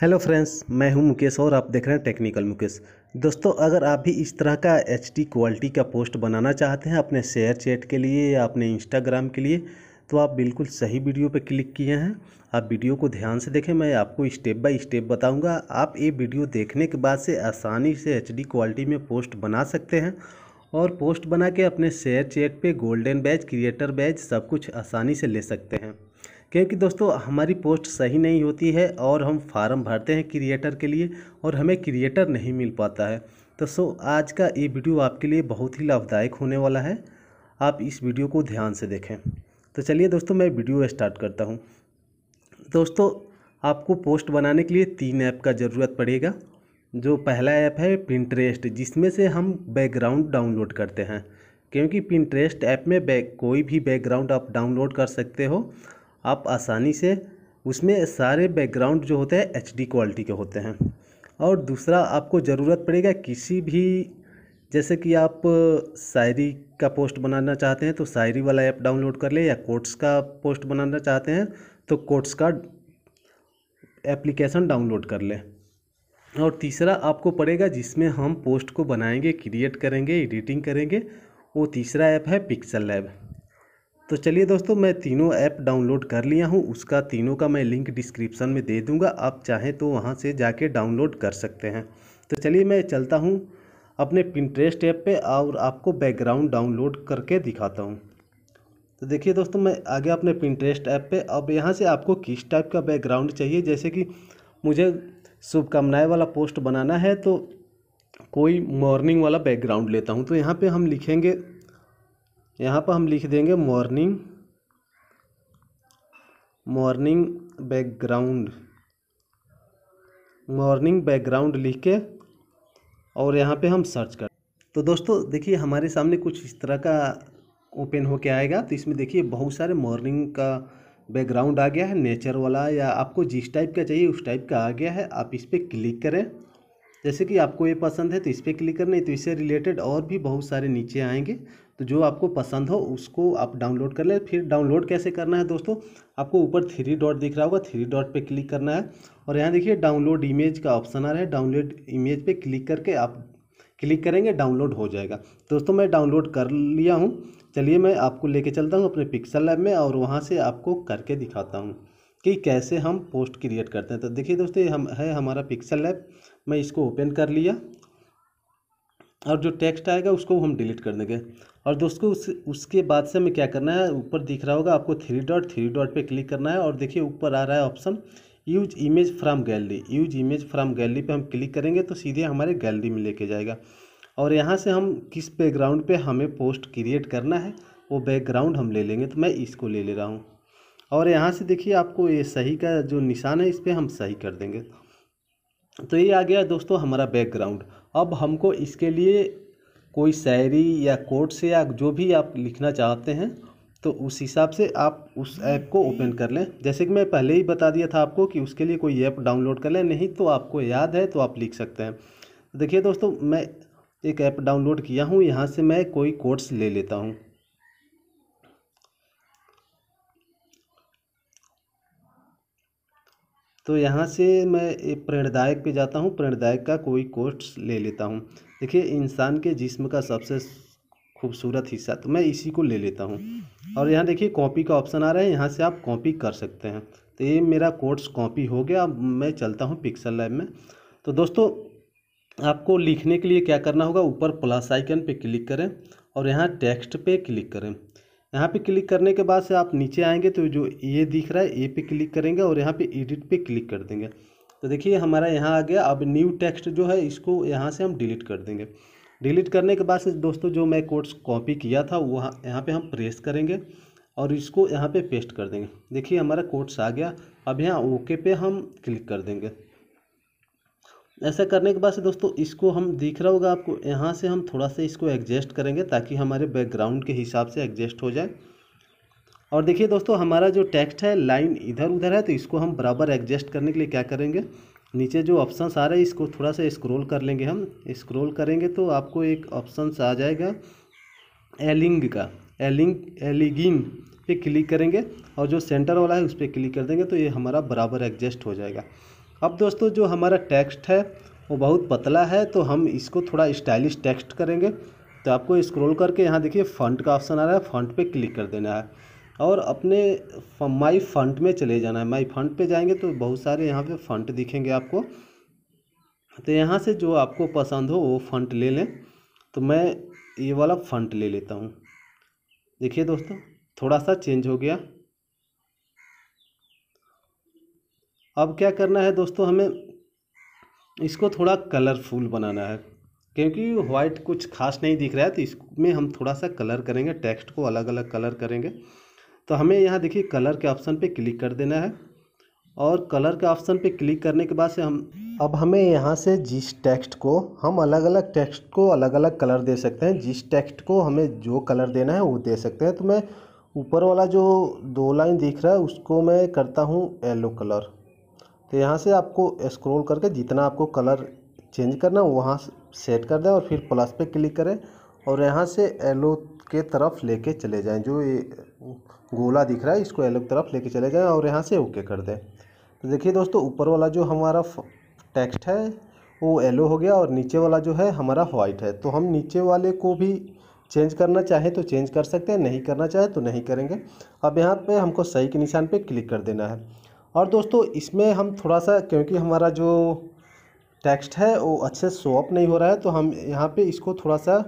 hello friends मैं हूं मुकेश और आप देख रहे हैं टेक्निकल मुकेश दोस्तों अगर आप भी इस तरह का एच क्वालिटी का पोस्ट बनाना चाहते हैं अपने शेयर चैट के लिए या अपने इंस्टाग्राम के लिए तो आप बिल्कुल सही वीडियो पर क्लिक किए हैं आप वीडियो को ध्यान से देखें मैं आपको स्टेप बाय स्टेप बताऊँगा आप ये वीडियो देखने के बाद से आसानी से एच क्वालिटी में पोस्ट बना सकते हैं और पोस्ट बना के अपने शेयर चैट पर गोल्डन बैच क्रिएटर बैच सब कुछ आसानी से ले सकते हैं क्योंकि दोस्तों हमारी पोस्ट सही नहीं होती है और हम फार्म भरते हैं क्रिएटर के लिए और हमें क्रिएटर नहीं मिल पाता है तो सो आज का ये वीडियो आपके लिए बहुत ही लाभदायक होने वाला है आप इस वीडियो को ध्यान से देखें तो चलिए दोस्तों मैं वीडियो स्टार्ट करता हूँ दोस्तों आपको पोस्ट बनाने के लिए तीन ऐप का ज़रूरत पड़ेगा जो पहला ऐप है पिंटरेस्ट जिसमें से हम बैकग्राउंड डाउनलोड करते हैं क्योंकि पिंटरेस्ट ऐप में बैक कोई भी बैकग्राउंड आप डाउनलोड कर सकते हो आप आसानी से उसमें सारे बैकग्राउंड जो होते हैं एच क्वालिटी के होते हैं और दूसरा आपको ज़रूरत पड़ेगा किसी भी जैसे कि आप शायरी का पोस्ट बनाना चाहते हैं तो शायरी वाला ऐप डाउनलोड कर लें या कोट्स का पोस्ट बनाना चाहते हैं तो कोट्स का एप्लीकेशन डाउनलोड कर लें और तीसरा आपको पड़ेगा जिसमें हम पोस्ट को बनाएंगे क्रिएट करेंगे एडिटिंग करेंगे वो तीसरा ऐप है पिक्सल लैब तो चलिए दोस्तों मैं तीनों ऐप डाउनलोड कर लिया हूँ उसका तीनों का मैं लिंक डिस्क्रिप्शन में दे दूँगा आप चाहें तो वहाँ से जाके डाउनलोड कर सकते हैं तो चलिए मैं चलता हूँ अपने पिंट्रेस्ट ऐप पे और आपको बैकग्राउंड डाउनलोड करके दिखाता हूँ तो देखिए दोस्तों मैं आ गया अपने पिंट्रेस्ट ऐप पे अब यहाँ से आपको किस टाइप का बैकग्राउंड चाहिए जैसे कि मुझे शुभकामनाएँ वाला पोस्ट बनाना है तो कोई मॉर्निंग वाला बैकग्राउंड लेता हूँ तो यहाँ पर हम लिखेंगे यहाँ पर हम लिख देंगे morning morning background morning background लिख के और यहाँ पे हम सर्च कर तो दोस्तों देखिए हमारे सामने कुछ इस तरह का ओपन होके आएगा तो इसमें देखिए बहुत सारे मॉर्निंग का बैकग्राउंड आ गया है नेचर वाला या आपको जिस टाइप का चाहिए उस टाइप का आ गया है आप इस पर क्लिक करें जैसे कि आपको ये पसंद है तो इस पर क्लिक करना तो इससे रिलेटेड और भी बहुत सारे नीचे आएंगे तो जो आपको पसंद हो उसको आप डाउनलोड कर ले फिर डाउनलोड कैसे करना है दोस्तों आपको ऊपर थ्री डॉट दिख रहा होगा थ्री डॉट पे क्लिक करना है और यहाँ देखिए डाउनलोड इमेज का ऑप्शन आ रहा है डाउनलोड इमेज पे क्लिक करके आप क्लिक करेंगे डाउनलोड हो जाएगा दोस्तों मैं डाउनलोड कर लिया हूँ चलिए मैं आपको ले चलता हूँ अपने पिक्सल लैब में और वहाँ से आपको करके दिखाता हूँ कि कैसे हम पोस्ट क्रिएट करते हैं तो देखिए दोस्तों हम है हमारा पिक्सल लैब मैं इसको ओपन कर लिया और जो टेक्स्ट आएगा उसको हम डिलीट कर देंगे और दोस्तों उस उसके बाद से हमें क्या करना है ऊपर दिख रहा होगा आपको थ्री डॉट थ्री डॉट पे क्लिक करना है और देखिए ऊपर आ रहा है option use image from gallery use image from gallery पे हम क्लिक करेंगे तो सीधे हमारे गैलरी में लेके जाएगा और यहाँ से हम किस बैकग्राउंड पर हमें पोस्ट क्रिएट करना है वो बैकग्राउंड हम ले लेंगे तो मैं इसको ले ले रहा हूँ और यहाँ से देखिए आपको ये सही का जो निशान है इस पर हम सही कर देंगे तो ये आ गया दोस्तों हमारा बैकग्राउंड अब हमको इसके लिए कोई शायरी या कोट्स या जो भी आप लिखना चाहते हैं तो उस हिसाब से आप उस ऐप को ओपन कर लें जैसे कि मैं पहले ही बता दिया था आपको कि उसके लिए कोई ऐप डाउनलोड कर लें नहीं तो आपको याद है तो आप लिख सकते हैं देखिए दोस्तों मैं एक ऐप डाउनलोड किया हूँ यहाँ से मैं कोई कोर्स ले लेता हूँ तो यहाँ से मैं प्रेरणादायक पे जाता हूँ प्रेरणादायक का कोई कोर्स ले लेता हूँ देखिए इंसान के जिस्म का सबसे खूबसूरत हिस्सा तो मैं इसी को ले लेता हूँ और यहाँ देखिए कॉपी का ऑप्शन आ रहा है यहाँ से आप कॉपी कर सकते हैं तो ये मेरा कोर्स कॉपी हो गया अब मैं चलता हूँ पिक्सल लैब में तो दोस्तों आपको लिखने के लिए क्या करना होगा ऊपर प्लस आइकन पे क्लिक करें और यहाँ टेक्स्ट पे क्लिक करें यहाँ पे क्लिक करने के बाद से आप नीचे आएंगे तो जो ये दिख रहा है ए पे क्लिक करेंगे और यहाँ पे एडिट पे क्लिक कर देंगे तो देखिए हमारा यहाँ आ गया अब न्यू टेक्स्ट जो है इसको यहाँ से हम डिलीट कर देंगे डिलीट करने के बाद से दोस्तों जो मैं कोड्स कॉपी किया था वो यहाँ पर हम प्रेस करेंगे और इसको यहाँ पे पेस्ट कर देंगे देखिए हमारा कोड्स आ गया अब यहाँ ओके पे हम क्लिक कर देंगे ऐसा करने के बाद से दोस्तों इसको हम दिख रहा होगा आपको यहाँ से हम थोड़ा सा इसको एडजस्ट करेंगे ताकि हमारे बैकग्राउंड के हिसाब से एडजस्ट हो जाए और देखिए दोस्तों हमारा जो टेक्स्ट है लाइन इधर उधर है तो इसको हम बराबर एडजस्ट करने के लिए क्या करेंगे नीचे जो ऑप्शन आ रहे हैं इसको थोड़ा सा स्क्रोल कर लेंगे हम इस्क्रोल करेंगे तो आपको एक ऑप्शन आ जाएगा एलिंग का एलिंग एलिगिन पे क्लिक करेंगे और जो सेंटर वाला है उस पर क्लिक कर देंगे तो ये हमारा बराबर एडजस्ट हो जाएगा अब दोस्तों जो हमारा टेक्स्ट है वो बहुत पतला है तो हम इसको थोड़ा स्टाइलिश टेक्स्ट करेंगे तो आपको स्क्रॉल करके यहाँ देखिए फ़ंट का ऑप्शन आ रहा है फ़ंट पे क्लिक कर देना है और अपने माई फंट में चले जाना है माई फंट पे जाएंगे तो बहुत सारे यहाँ पे फंट दिखेंगे आपको तो यहाँ से जो आपको पसंद हो वो फंट ले लें तो मैं ये वाला फंट ले लेता हूँ देखिए दोस्तों थोड़ा सा चेंज हो गया अब क्या करना है दोस्तों हमें इसको थोड़ा कलरफुल बनाना है क्योंकि वाइट कुछ खास नहीं दिख रहा है तो इसमें हम थोड़ा सा कलर करेंगे टेक्स्ट को अलग अलग कलर करेंगे तो हमें यहाँ देखिए कलर के ऑप्शन पे क्लिक कर देना है और कलर के ऑप्शन पे क्लिक करने के बाद से हम अब हमें यहाँ से जिस टेक्स्ट को हम अलग अलग टेक्स्ट को अलग अलग कलर दे सकते हैं जिस टेक्स्ट को हमें जो कलर देना है वो दे सकते हैं तो मैं ऊपर वाला जो दो लाइन दिख रहा है उसको मैं करता हूँ येलो कलर तो यहाँ से आपको स्क्रॉल करके जितना आपको कलर चेंज करना है वहाँ सेट कर दें और फिर प्लस पे क्लिक करें और यहाँ से एलो के तरफ लेके चले जाएं जो ये गोला दिख रहा है इसको एलो की तरफ लेके चले जाएं और यहाँ से ओके कर दें तो देखिए दोस्तों ऊपर वाला जो हमारा टेक्स्ट है वो येलो हो गया और नीचे वाला जो है हमारा वाइट है तो हम नीचे वाले को भी चेंज करना चाहें तो चेंज कर सकते हैं नहीं करना चाहें तो नहीं करेंगे अब यहाँ पे हमको सही के निशान पे क्लिक कर देना है और दोस्तों इसमें हम थोड़ा सा क्योंकि हमारा जो टेक्स्ट है वो अच्छे से अप नहीं हो रहा है तो हम यहाँ पे इसको थोड़ा सा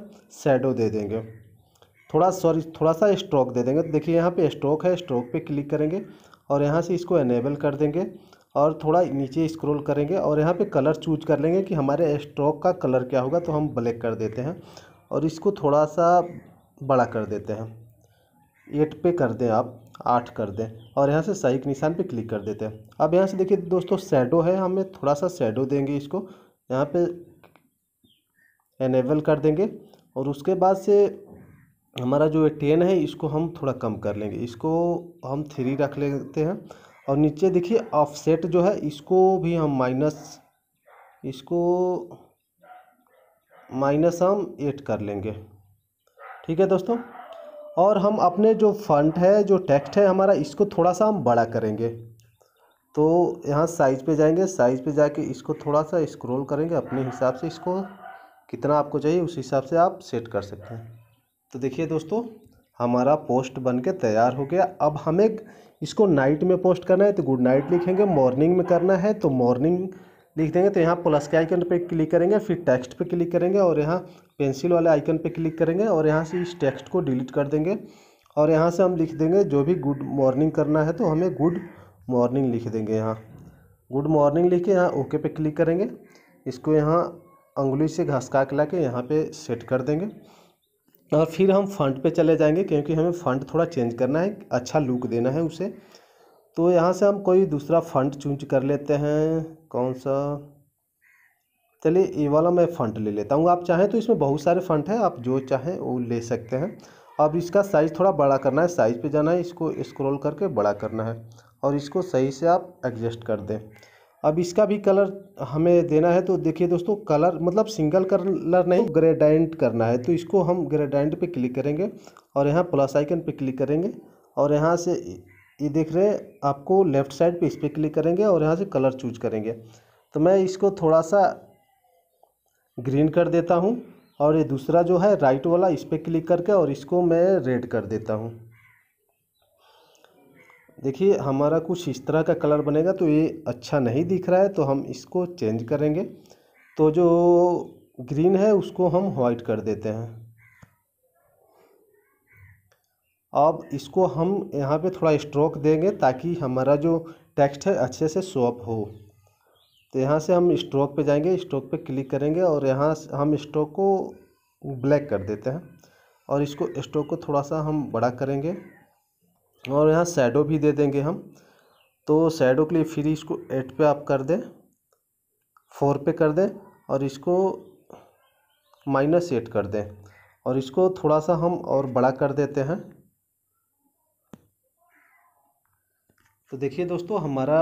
शेडो दे देंगे थोड़ा सॉरी थोड़ा सा स्ट्रोक दे देंगे तो देखिए यहाँ पे स्ट्रोक है स्ट्रोक पे क्लिक करेंगे और यहाँ से इसको एनेबल कर देंगे और थोड़ा नीचे स्क्रॉल करेंगे और यहाँ पे कलर चूज कर लेंगे कि हमारे स्ट्रोक का कलर क्या होगा तो हम ब्लैक कर देते हैं और इसको थोड़ा सा बड़ा कर देते हैं एट पे कर दें आप आठ कर दें और यहाँ से सही के निशान पे क्लिक कर देते हैं अब यहाँ से देखिए दोस्तों शेडो है हमें थोड़ा सा शेडो देंगे इसको यहाँ पे एनेबल कर देंगे और उसके बाद से हमारा जो टेन है इसको हम थोड़ा कम कर लेंगे इसको हम थ्री रख लेते हैं और नीचे देखिए ऑफसेट जो है इसको भी हम माइनस इसको माइनस हम एट कर लेंगे ठीक है दोस्तों और हम अपने जो फंट है जो टेक्स्ट है हमारा इसको थोड़ा सा हम बड़ा करेंगे तो यहाँ साइज़ पे जाएंगे साइज़ पे जाके इसको थोड़ा सा स्क्रॉल करेंगे अपने हिसाब से इसको कितना आपको चाहिए उस हिसाब से आप सेट कर सकते हैं तो देखिए दोस्तों हमारा पोस्ट बन के तैयार हो गया अब हमें इसको नाइट में पोस्ट करना है तो गुड नाइट लिखेंगे मॉर्निंग में करना है तो मॉर्निंग लिख देंगे तो यहाँ प्लस के आइकन पर क्लिक करेंगे फिर टेक्स्ट पर क्लिक करेंगे और यहाँ पेंसिल वाले आइकन पर क्लिक करेंगे और यहाँ से इस टेक्स्ट को डिलीट कर देंगे और यहाँ से हम लिख देंगे जो भी गुड मॉर्निंग करना है तो हमें गुड मॉर्निंग लिख देंगे यहाँ गुड मॉर्निंग लिख के यहाँ ओके पे क्लिक करेंगे इसको यहाँ अंगुली से घसका के ला के यहाँ पर सेट कर देंगे और फिर हम फंड पे चले जाएंगे क्योंकि हमें फंड थोड़ा चेंज करना है अच्छा लुक देना है उसे तो यहाँ से हम कोई दूसरा फंड चूज कर लेते हैं कौन सा चलिए ये वाला मैं फ़ंड ले लेता हूँ आप चाहें तो इसमें बहुत सारे फ़ंड हैं आप जो चाहें वो ले सकते हैं अब इसका साइज़ थोड़ा बड़ा करना है साइज़ पे जाना है इसको स्क्रॉल करके बड़ा करना है और इसको सही से आप एडजस्ट कर दें अब इसका भी कलर हमें देना है तो देखिए दोस्तों कलर मतलब सिंगल कलर नहीं ग्रेडाइंट करना है तो इसको हम ग्रेडाइंट पे क्लिक करेंगे और यहाँ प्लस आइकन पे क्लिक करेंगे और यहाँ से ये देख रहे हैं आपको लेफ़्ट साइड पे इस पर क्लिक करेंगे और यहाँ से कलर चूज करेंगे तो मैं इसको थोड़ा सा ग्रीन कर देता हूँ और ये दूसरा जो है राइट वाला इस पर क्लिक करके और इसको मैं रेड कर देता हूँ देखिए हमारा कुछ इस तरह का कलर बनेगा तो ये अच्छा नहीं दिख रहा है तो हम इसको चेंज करेंगे तो जो ग्रीन है उसको हम वाइट कर देते हैं अब इसको हम यहाँ पे थोड़ा स्ट्रोक देंगे ताकि हमारा जो टेक्स्ट है अच्छे से शोअप हो तो यहाँ से हम स्ट्रोक पे जाएंगे स्ट्रोक पे क्लिक करेंगे और यहाँ हम स्ट्रोक को ब्लैक कर देते हैं और इसको स्ट्रोक को थोड़ा सा हम बड़ा करेंगे और यहाँ सैडो भी दे देंगे हम तो सैडो के लिए फिर इसको एट पे आप कर दें फोर पे कर दें और इसको माइनस एट कर दें और इसको थोड़ा सा हम और बड़ा कर देते हैं तो देखिए दोस्तों हमारा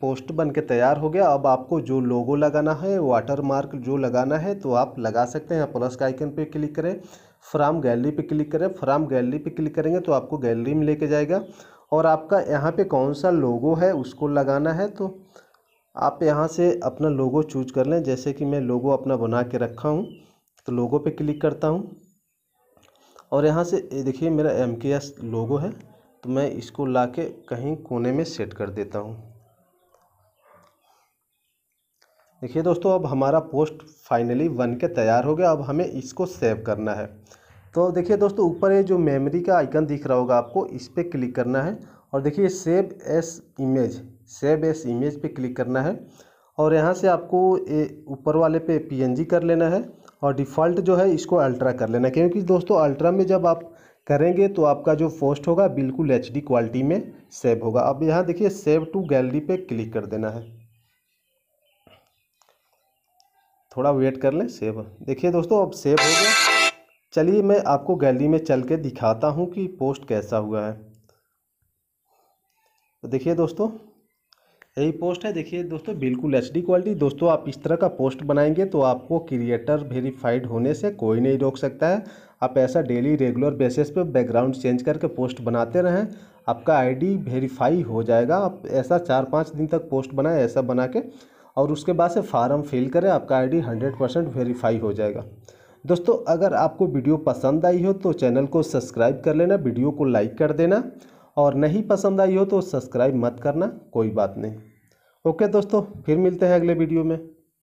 पोस्ट बन के तैयार हो गया अब आपको जो लोगो लगाना है वाटर मार्क जो लगाना है तो आप लगा सकते हैं प्लस का आइकन पे क्लिक करें फ्राम गैलरी पे क्लिक करें फ्राम गैलरी पे क्लिक करेंगे तो आपको गैलरी में लेके जाएगा और आपका यहाँ पे कौन सा लोगो है उसको लगाना है तो आप यहाँ से अपना लोगो चूज कर लें जैसे कि मैं लोगो अपना बना के रखा हूँ तो लोगो पर क्लिक करता हूँ और यहाँ से देखिए मेरा एम लोगो है तो मैं इसको ला के कहीं कोने में सेट कर देता हूँ देखिए दोस्तों अब हमारा पोस्ट फाइनली बन के तैयार हो गया अब हमें इसको सेव करना है तो देखिए दोस्तों ऊपर ये जो मेमोरी का आइकन दिख रहा होगा आपको इस पर क्लिक करना है और देखिए save as image save as image पे क्लिक करना है और यहाँ से आपको ऊपर वाले पे पीएनजी कर लेना है और डिफ़ॉल्ट जो है इसको अल्ट्रा कर लेना है क्योंकि दोस्तों अल्ट्रा में जब आप करेंगे तो आपका जो पोस्ट होगा बिल्कुल एच क्वालिटी में सेव होगा अब यहाँ देखिए सेव टू गैलरी पे क्लिक कर देना है थोड़ा वेट कर लें सेव देखिए दोस्तों अब सेव हो गया चलिए मैं आपको गैलरी में चल के दिखाता हूँ कि पोस्ट कैसा हुआ है तो देखिए दोस्तों यही पोस्ट है देखिए दोस्तों बिल्कुल एच क्वालिटी दोस्तों आप इस तरह का पोस्ट बनाएंगे तो आपको क्रिएटर वेरीफाइड होने से कोई नहीं रोक सकता है आप ऐसा डेली रेगुलर बेसिस पे बैकग्राउंड चेंज करके पोस्ट बनाते रहें आपका आईडी वेरीफाई हो जाएगा आप ऐसा चार पाँच दिन तक पोस्ट बनाए ऐसा बना के और उसके बाद से फार्म फिल करें आपका आईडी हंड्रेड परसेंट वेरीफाई हो जाएगा दोस्तों अगर आपको वीडियो पसंद आई हो तो चैनल को सब्सक्राइब कर लेना वीडियो को लाइक कर देना और नहीं पसंद आई हो तो सब्सक्राइब मत करना कोई बात नहीं ओके दोस्तों फिर मिलते हैं अगले वीडियो में